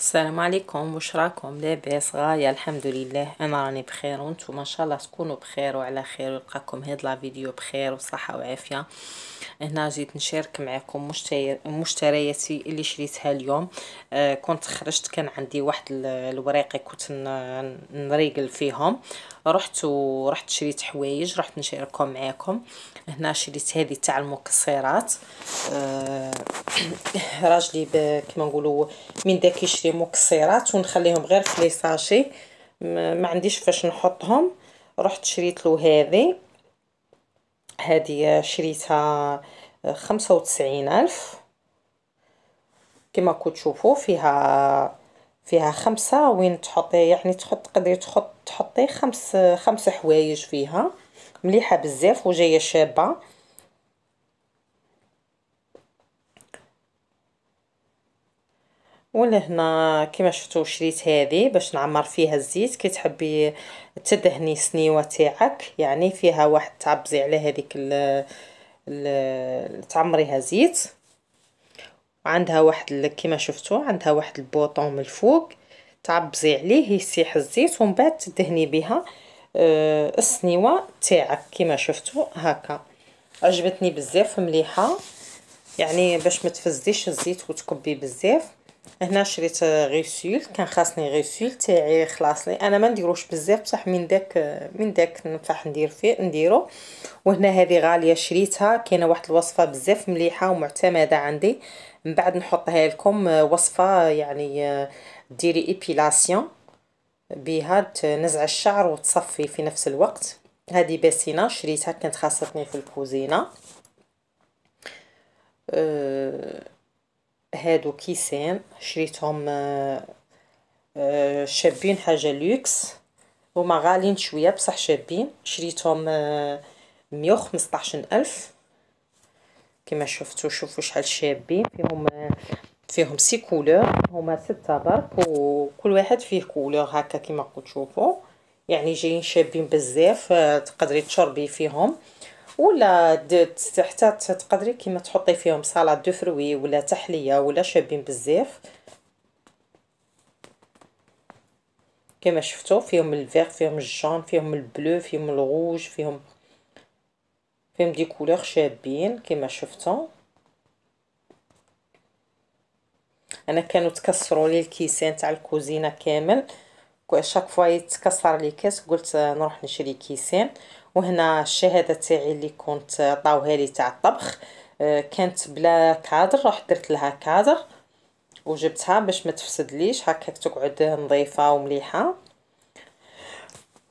السلام عليكم واش راكم لاباس غايه الحمد لله انا راني بخير وانتم ما شاء الله تكونوا بخير وعلى خير ويلقاكم هاد لا فيديو بخير وصحه وعافيه هنا جيت نشارك معكم مشترياتي اللي شريتها اليوم آه كنت خرجت كان عندي واحد الوريقي كنت نريقل فيهم رحت ورحت شريت حوايج رحت نشاركهم معاكم هنا شريت هذه تاع المكسرات آه راجلي كما نقولوا من داك يشري مكسرات ونخليهم غير في لي ساشي ما عنديش فاش نحطهم رحت شريت له هذه هذه شريتها خمسة وتسعين ألف كما كنت تشوفوا فيها فيها خمسة وين تحطي يعني تحط تقدري تحط تحطي خمس خمس حوايج فيها مليحه بزاف وجايه شابه ولهنا كما شفتوا شريت هذه باش نعمر فيها الزيت كي تحبي تدهني السنيوه تاعك يعني فيها واحد تعبزي على هذيك تعمريها زيت عندها واحد كيما شفتوا عندها واحد البوطون من الفوق تعبزي عليه يسيح الزيت ومن بعد تدهني بها أه السنيوه تاعك كيما شفتوا هكا عجبتني بزاف مليحه يعني باش ما تفزيش الزيت وتكبي بزاف هنا شريت غيسول كان خاصني غيسول تاعي خلاصني انا ما نديروش بزاف بصح من داك من داك ننفع ندير فيه نديرو وهنا هذه غاليه شريتها كاينه واحد الوصفه بزاف مليحه ومعتمده عندي من بعد نحطها لكم وصفه يعني ديري ايبيلاسيون بها تنزع الشعر وتصفي في نفس الوقت هذه باسينه شريتها كانت خاصتني في الكوزينه أه هادو كيسين شريتهم آه، آه، شابين حاجه لوكس هما غاليين شويه بصح شابين شريتهم آه، مية وخمسطاشن الف كما شفتو شوفوا شحال شابين فيهم فيهم سي كولور هما ستة برك وكل واحد فيه كولور هكا كما راكم تشوفوا يعني جايين شابين بزاف تقدري تشربي فيهم ولا حتى تقدري كيما تحطي فيهم سلطه دو فروي ولا تحليه ولا شابين بزاف كما شفتوا فيهم الفيغ فيهم الجون فيهم البلو فيهم الغوج فيهم فيهم دي كولور شابين كما شفتوا انا كانوا تكسروا لي الكيسان تاع الكوزينه كامل شاك فوا يتكسر لي كاس قلت نروح نشري كيسان وهنا الشهاده تاعي اللي كنت عطاوها لي تاع الطبخ آه، كانت بلا كادر رحت درت لها كادر وجبتها باش ما تفسدليش هكاك تقعد نظيفه ومليحه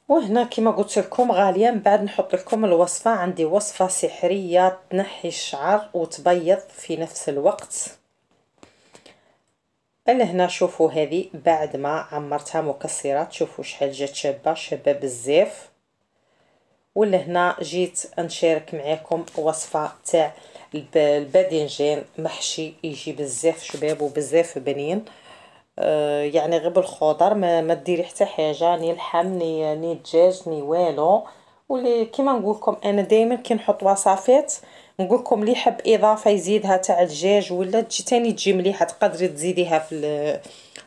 وهنا كما قلت لكم غاليه من بعد نحط لكم الوصفه عندي وصفه سحريه تنحي الشعر وتبيض في نفس الوقت هنا شوفوا هذه بعد ما عمرتها مكسرات شوفوا شحال جات شابه شابه بزاف ولهنا جيت نشارك معاكم وصفه تاع الباذنجان محشي يجي بزاف شباب وبزاف بنين آه، يعني غير بالخضر ما, ما ديري حتى حاجه ني لحم ني ني دجاج ني والو واللي كيما نقول لكم انا دائما كي نحط وصفات نقول لكم اللي يحب اضافه يزيدها تاع الدجاج ولا تجي تاني تجي مليحه تقدري تزيديها في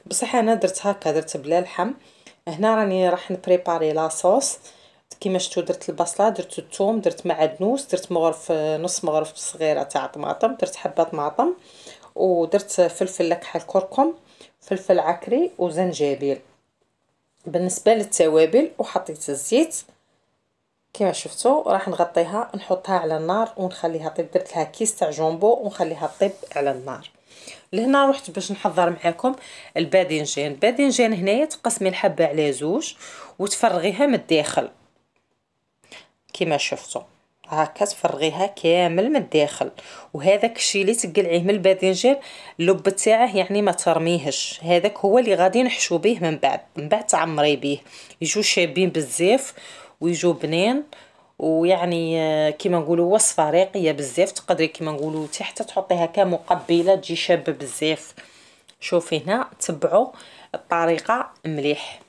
بصح انا درت هكا درت بلا لحم هنا راني راح نبريباري لاصوص كيما شفتوا درت البصله درت الثوم درت معدنوس درت مغرف نص مغرف صغيره تاع طماطم درت حبه طماطم ودرت فلفل لكحه الكركم فلفل عكري وزنجبيل بالنسبه للتوابل وحطيت الزيت كما شفتوا راح نغطيها نحطها على النار ونخليها طيب درت لها كيس تاع جومبو ونخليها طيب على النار لهنا رحت باش نحضر معاكم الباذنجان الباذنجان هنايا تقسمي الحبه على زوج وتفرغيها من الداخل كما شفتوا هكا تفرغيها كامل من الداخل وهذاك الشيء اللي تقلعيه من الباذنجان اللب تاعه يعني ما ترميهش هذاك هو اللي غادي نحشو به من بعد من بعد تعمري به يجو شابين بزاف ويجو بنين ويعني آه، كيما نقولوا وصفه راقيه بزاف تقدري كيما نقولوا تحت تحطيها كمقبله تجي شابه بزاف شوفي هنا تبعوا الطريقه مليح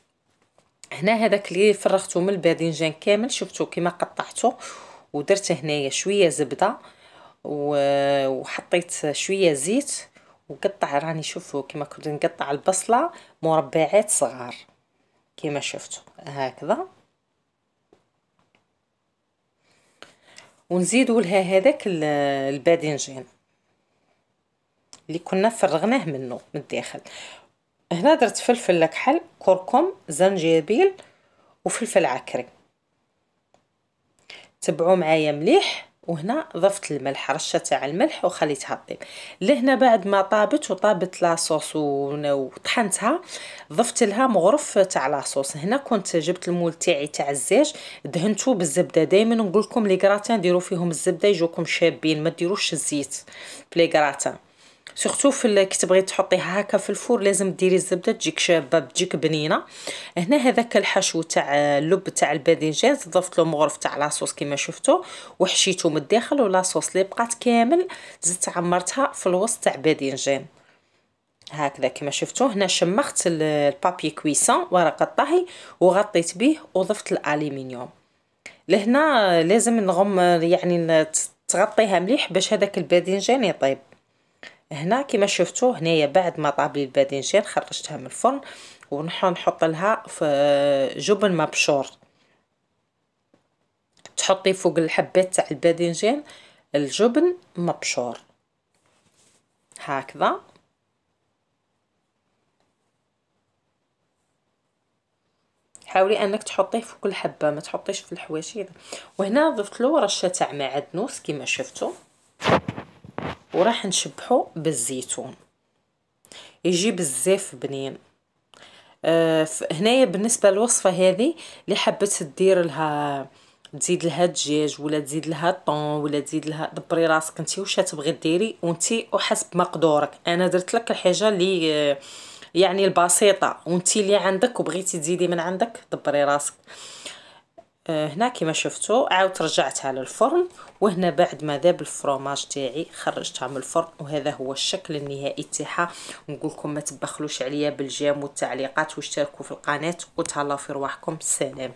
هنا هذاك اللي فرغتو من الباذنجان كامل شفتو كيما قطعته ودرت هنايا شويه زبده وحطيت شويه زيت وقطع راني شوفوا كيما كنت نقطع البصله مربعات صغار كيما شفتوا هكذا ونزيدوا لها هذاك الباذنجان اللي كنا فرغناه منه من الداخل هنا درت فلفل لكحل كركم زنجبيل وفلفل عكري تبعوا معايا مليح وهنا ضفت الملح رشه تاع الملح وخليتها طيب لهنا بعد ما طابت وطابت لاصوص وطحنتها ضفت لها مغرف تاع لاصوص هنا كنت جبت المول تاعي تاع الزاج دهنته بالزبده دائما نقول لكم لي غراتان ديروا فيهم الزبده يجوكم شابين ما ديروش الزيت بلي غراتان سورتو في كي تبغي تحطيها هكا في الفور لازم ديري الزبده تجيك شابه تجيك بنينه هنا هذاك الحشو تاع اللب تاع الباذنجان ضفت له مغرف تاع لاصوص كيما شفتو وحشيته من الداخل ولاصوص اللي بقات كامل زدت عمرتها في الوسط تاع الباذنجان هكذا كما شفتو هنا شمخت البابي كويسون ورق الطهي وغطيت به وضفت الالومنيوم لهنا لازم نغم يعني تغطيها مليح باش هذاك الباذنجان يطيب هنا كما شفتوا هنايا بعد ما طاب لي الباذنجان خرجتها من الفرن ونحط لها في جبن مبشور تحطي فوق الحبات تاع الباذنجان الجبن مبشور هكذا حاولي انك تحطيه في كل حبه ما تحطيش في الحواشي وهنا ضفت له رشه تاع معدنوس كما شفتوا وراح نشبحو بالزيتون يجي بزاف بنين آه هنايا بالنسبه للوصفه هذه اللي حبت تدير لها تزيد لها الدجاج ولا تزيد لها الطون ولا تزيد لها دبري راسك انت واش تبغي ديري وانت وحسب مقدورك انا درت لك الحاجه اللي يعني البسيطه وانت اللي عندك وبغيتي تزيدي من عندك دبري راسك آه، هنا كما شفتوا عاودت رجعتها للفرن وهنا بعد ما ذاب الفروماج تاعي خرجتها من الفرن وهذا هو الشكل النهائي تاعها نقول لكم ما تبخلوش عليا بالجيم والتعليقات واشتركوا في القناه وتهلاو في رواحكم سلام